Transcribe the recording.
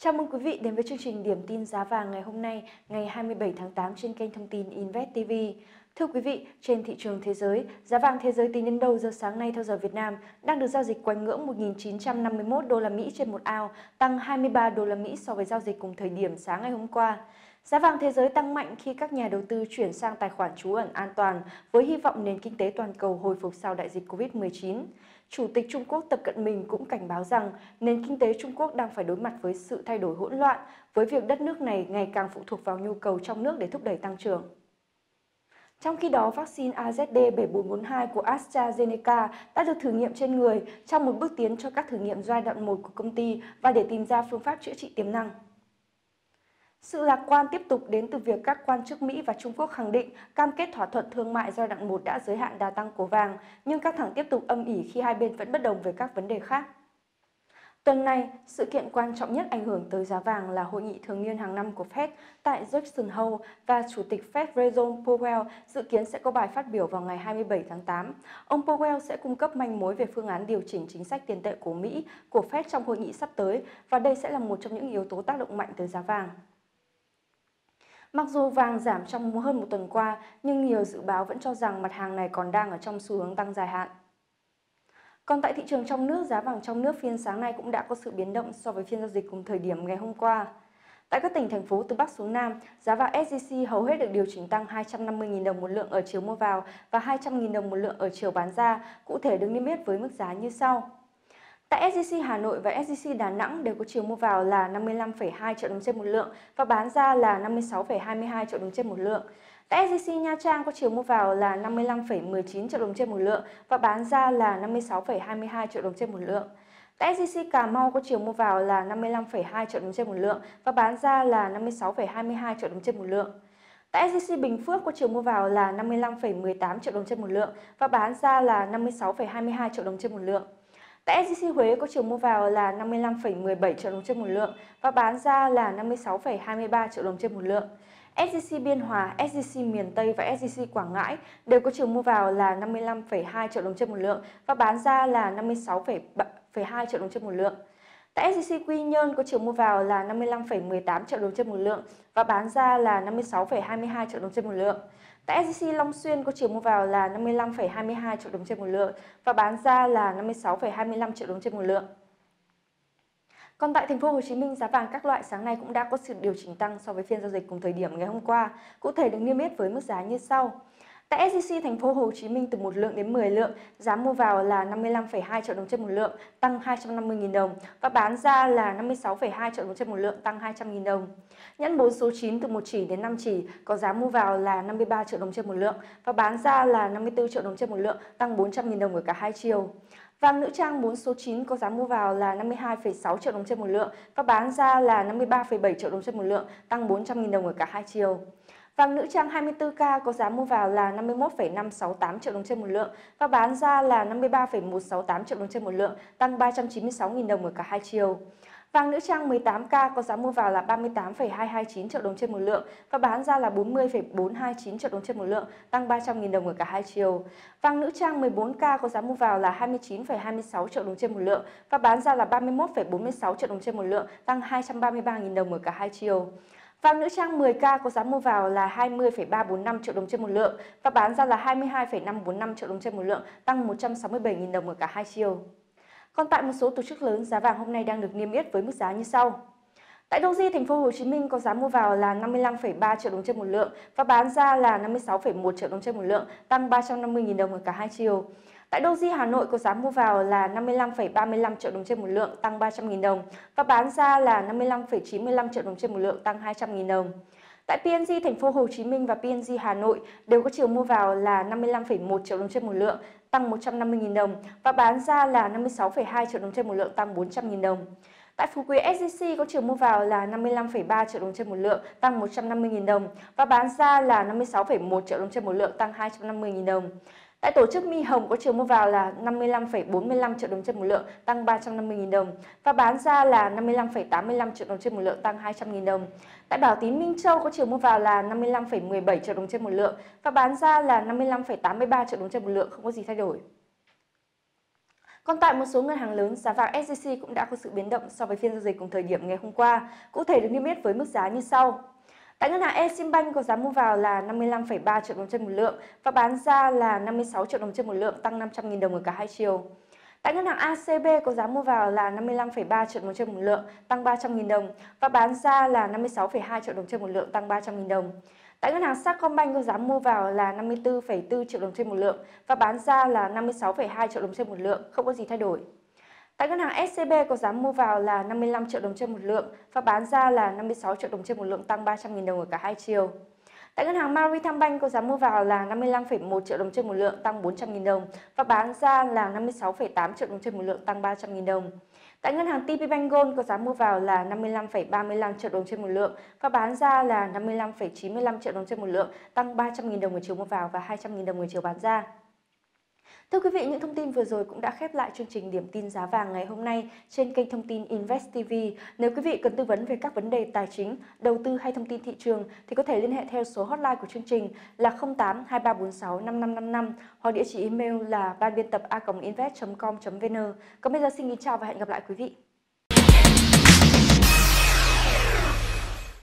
Chào mừng quý vị đến với chương trình Điểm tin giá vàng ngày hôm nay, ngày 27 tháng 8 trên kênh thông tin Invest TV. Thưa quý vị, trên thị trường thế giới, giá vàng thế giới tính đến đầu giờ sáng nay theo giờ Việt Nam đang được giao dịch quanh ngưỡng 1.951 đô la Mỹ trên một ao, tăng 23 đô la Mỹ so với giao dịch cùng thời điểm sáng ngày hôm qua. Giá vàng thế giới tăng mạnh khi các nhà đầu tư chuyển sang tài khoản trú ẩn an toàn với hy vọng nền kinh tế toàn cầu hồi phục sau đại dịch COVID-19. Chủ tịch Trung Quốc Tập Cận Bình cũng cảnh báo rằng nền kinh tế Trung Quốc đang phải đối mặt với sự thay đổi hỗn loạn, với việc đất nước này ngày càng phụ thuộc vào nhu cầu trong nước để thúc đẩy tăng trưởng. Trong khi đó, vaccine AZD7442 của AstraZeneca đã được thử nghiệm trên người trong một bước tiến cho các thử nghiệm giai đoạn 1 của công ty và để tìm ra phương pháp chữa trị tiềm năng. Sự lạc quan tiếp tục đến từ việc các quan chức Mỹ và Trung Quốc khẳng định cam kết thỏa thuận thương mại giai đoạn 1 đã giới hạn đà tăng của vàng, nhưng các thẳng tiếp tục âm ỉ khi hai bên vẫn bất đồng về các vấn đề khác. Tuần này, sự kiện quan trọng nhất ảnh hưởng tới giá vàng là hội nghị thường niên hàng năm của Fed tại Jackson Hole và Chủ tịch Fed Jerome Powell dự kiến sẽ có bài phát biểu vào ngày 27 tháng 8. Ông Powell sẽ cung cấp manh mối về phương án điều chỉnh chính sách tiền tệ của Mỹ của Fed trong hội nghị sắp tới và đây sẽ là một trong những yếu tố tác động mạnh tới giá vàng. Mặc dù vàng giảm trong hơn một tuần qua, nhưng nhiều dự báo vẫn cho rằng mặt hàng này còn đang ở trong xu hướng tăng dài hạn. Còn tại thị trường trong nước, giá vàng trong nước phiên sáng nay cũng đã có sự biến động so với phiên giao dịch cùng thời điểm ngày hôm qua. Tại các tỉnh thành phố từ Bắc xuống Nam, giá vàng SJC hầu hết được điều chỉnh tăng 250.000 đồng một lượng ở chiều mua vào và 200.000 đồng một lượng ở chiều bán ra, cụ thể được niêm yết với mức giá như sau. Tại SJC Hà Nội và SJC Đà Nẵng đều có chiều mua vào là 55,2 triệu đồng trên một lượng và bán ra là 56,22 triệu đồng trên một lượng. Tại SJC Nha Trang có chiều mua vào là 55,19 triệu đồng trên một lượng và bán ra là 56,22 triệu đồng trên một lượng. Tại SJC Cà Mau có chiều mua vào là 55,2 triệu đồng trên một lượng và bán ra là 56,22 triệu đồng trên một lượng. Tại SJC Bình Phước có chiều mua vào là 55,18 triệu đồng trên một lượng và bán ra là 56,22 triệu đồng trên một lượng. Tại SCC Huế có chiều mua vào là 55,17 triệu đồng trên một lượng và bán ra là 56,23 triệu đồng trên một lượng. SCC Biên Hòa, SCC Miền Tây và SCC Quảng Ngãi đều có chiều mua vào là 55,2 triệu đồng trên một lượng và bán ra là 56,2 triệu đồng trên một lượng. Tại SCC Quy Nhơn có chiều mua vào là 55,18 triệu đồng trên một lượng và bán ra là 56,22 triệu đồng trên một lượng. Tại SJC Long Xuyên có chiều mua vào là 55,22 triệu đồng trên một lượng và bán ra là 56,25 triệu đồng trên một lượng. Còn tại thành phố Hồ Chí Minh, giá vàng các loại sáng nay cũng đã có sự điều chỉnh tăng so với phiên giao dịch cùng thời điểm ngày hôm qua, cụ thể được niêm yết với mức giá như sau. Tại SJC thành phố Hồ Chí Minh từ 1 lượng đến 10 lượng, giá mua vào là 55,2 triệu đồng trên một lượng, tăng 250.000 đồng và bán ra là 56,2 triệu đồng trên một lượng, tăng 200.000 đồng. Nhẫn 4 số 9 từ 1 chỉ đến 5 chỉ có giá mua vào là 53 triệu đồng trên một lượng và bán ra là 54 triệu đồng trên một lượng, tăng 400.000 đồng ở cả hai chiều. Vàng nữ trang 4 số 9 có giá mua vào là 52,6 triệu đồng trên một lượng và bán ra là 53,7 triệu đồng trên một lượng, tăng 400.000 đồng ở cả hai chiều. Vàng nữ trang 24K có giá mua vào là 51,568 triệu đồng trên một lượng và bán ra là 53,168 triệu đồng trên một lượng, tăng 396.000 đồng ở cả hai chiều. Vàng nữ trang 18K có giá mua vào là 38,229 triệu đồng trên một lượng và bán ra là 40,429 triệu đồng trên một lượng, tăng 300.000 đồng ở cả hai chiều. Vàng nữ trang 14K có giá mua vào là 29,26 triệu đồng trên một lượng và bán ra là 31,46 triệu đồng trên một lượng, tăng 233.000 đồng ở cả hai chiều. Vàng nữ trang 10K có giá mua vào là 20,345 triệu đồng trên một lượng và bán ra là 22,545 triệu đồng trên một lượng, tăng 167.000 đồng ở cả hai chiều. Còn tại một số tổ chức lớn, giá vàng hôm nay đang được niêm yết với mức giá như sau. Tại Doji, thành phố Hồ Chí Minh có giá mua vào là 55,3 triệu đồng trên một lượng và bán ra là 56,1 triệu đồng trên một lượng, tăng 350.000 đồng ở cả hai chiều. Tại Doji Hà Nội có giá mua vào là 55,35 triệu đồng trên một lượng tăng 300.000 đồng và bán ra là 55,95 triệu đồng trên một lượng tăng 200.000 đồng. Tại PNG Thành phố Hồ Chí Minh và PNG Hà Nội đều có chiều mua vào là 55,1 triệu đồng trên một lượng, tăng 150.000 đồng và bán ra là 56,2 triệu đồng trên một lượng, tăng 400.000 đồng. Tại Phú Quý SJC có chiều mua vào là 55,3 triệu đồng trên một lượng, tăng 150.000 đồng và bán ra là 56,1 triệu đồng trên một lượng, tăng 250.000 đồng. Tại tổ chức Mi Hồng có chiều mua vào là 55,45 triệu đồng trên một lượng, tăng 350.000 đồng và bán ra là 55,85 triệu đồng trên một lượng, tăng 200.000 đồng. Tại Bảo Tín Minh Châu có chiều mua vào là 55,17 triệu đồng trên một lượng và bán ra là 55,83 triệu đồng trên một lượng, không có gì thay đổi. Còn tại một số ngân hàng lớn, giá vàng SJC cũng đã có sự biến động so với phiên giao dịch cùng thời điểm ngày hôm qua, cụ thể được niêm yết với mức giá như sau. Tại ngân hàng Eximbank có giá mua vào là 55,3 triệu đồng trên một lượng và bán ra là 56 triệu đồng trên một lượng, tăng 500.000 đồng ở cả hai chiều. Tại ngân hàng ACB có giá mua vào là 55,3 triệu đồng trên một lượng, tăng 300.000 đồng và bán ra là 56,2 triệu đồng trên một lượng, tăng 300.000 đồng. Tại ngân hàng Sacombank có giá mua vào là 54,4 triệu đồng trên một lượng và bán ra là 56,2 triệu đồng trên một lượng, không có gì thay đổi. Tại ngân hàng SCB có giá mua vào là 55 triệu đồng trên một lượng và bán ra là 56 triệu đồng trên một lượng tăng 300.000 đồng ở cả hai chiều. Tại ngân hàng Maritime có giá mua vào là 55,1 triệu đồng trên một lượng tăng 400.000 đồng và bán ra là 56,8 triệu đồng trên một lượng tăng 300.000 đồng. Tại ngân hàng Bank Gold có giá mua vào là 55,35 triệu đồng trên một lượng và bán ra là 55,95 triệu đồng trên một lượng tăng 300.000 đồng ở chiều mua vào và 200.000 đồng ở chiều bán ra. Thưa quý vị, những thông tin vừa rồi cũng đã khép lại chương trình Điểm tin giá vàng ngày hôm nay trên kênh thông tin Invest TV. Nếu quý vị cần tư vấn về các vấn đề tài chính, đầu tư hay thông tin thị trường thì có thể liên hệ theo số hotline của chương trình là 08 2346 5555 hoặc địa chỉ email là ban biên tập a.invest.com.vn. Còn bây giờ xin kính chào và hẹn gặp lại quý vị.